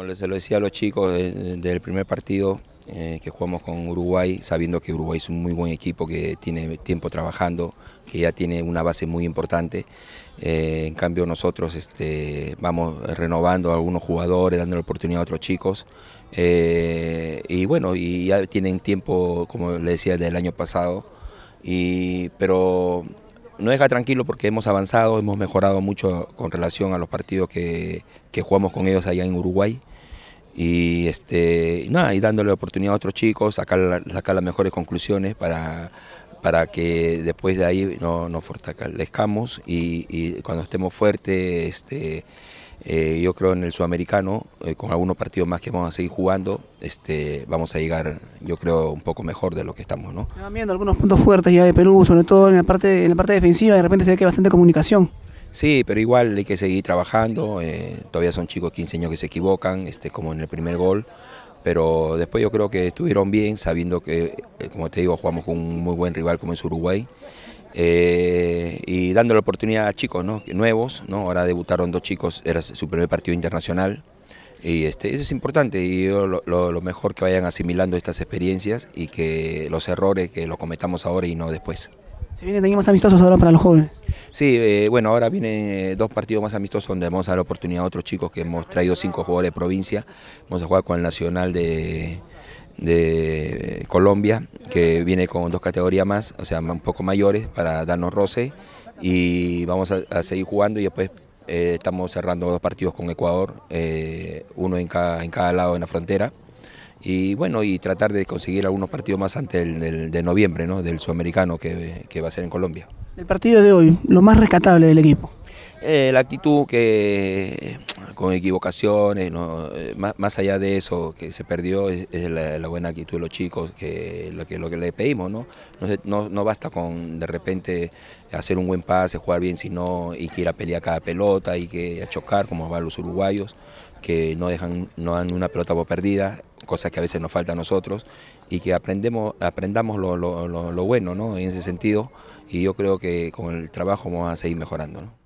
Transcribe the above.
Como se lo decía a los chicos del primer partido eh, que jugamos con Uruguay, sabiendo que Uruguay es un muy buen equipo que tiene tiempo trabajando, que ya tiene una base muy importante. Eh, en cambio nosotros este, vamos renovando algunos jugadores, dando la oportunidad a otros chicos. Eh, y bueno, y ya tienen tiempo, como les decía, del año pasado. Y, pero no deja tranquilo porque hemos avanzado, hemos mejorado mucho con relación a los partidos que jugamos con ellos allá en Uruguay y este nada y dándole oportunidad a otros chicos sacar sacar las mejores conclusiones para para que después de ahí nos no fortalezcamos y, cuando estemos fuertes este eh, yo creo en el sudamericano eh, con algunos partidos más que vamos a seguir jugando este vamos a llegar yo creo un poco mejor de lo que estamos no se viendo algunos puntos fuertes ya de Perú sobre todo en la parte en la parte defensiva de repente se ve que hay bastante comunicación Sí, pero igual hay que seguir trabajando, eh, todavía son chicos 15 años que se equivocan, este, como en el primer gol, pero después yo creo que estuvieron bien, sabiendo que, eh, como te digo, jugamos con un muy buen rival como es Uruguay, eh, y dando la oportunidad a chicos nuevos, ¿no? ahora debutaron dos chicos, era su primer partido internacional, y este, eso es importante, y lo, lo, mejor que vayan asimilando estas experiencias y que los errores que lo cometamos ahora y no después. Se vienen teníamos amistosos ahora para los jóvenes. Sí, eh, bueno, ahora vienen eh, dos partidos más amistosos donde vamos a dar oportunidad a otros chicos que hemos traído cinco jugadores de provincia. Vamos a jugar con el Nacional de, eh, Colombia, que viene con dos categorías más, o sea, un poco mayores, para darnos roce. Y vamos a, seguir jugando y después estamos cerrando dos partidos con Ecuador, uno en cada, en cada lado en la frontera y bueno, y tratar de conseguir algunos partidos más antes del, de noviembre, ¿no? del sudamericano que va a ser en Colombia. El partido de hoy, lo más rescatable del equipo. Eh, la actitud que con equivocaciones, eh, más, allá de eso que se perdió, es, la, buena actitud de los chicos, que lo que, lo que le pedimos, ¿no? No, basta con de repente hacer un buen pase, jugar bien, sino y que ir a pelear cada pelota y que a chocar, como van los uruguayos, que no dejan, no dan una pelota por perdida, cosas que a veces nos falta a nosotros y que aprendemos, aprendamos lo, bueno, En ese sentido, y yo creo que con el trabajo vamos a seguir mejorando,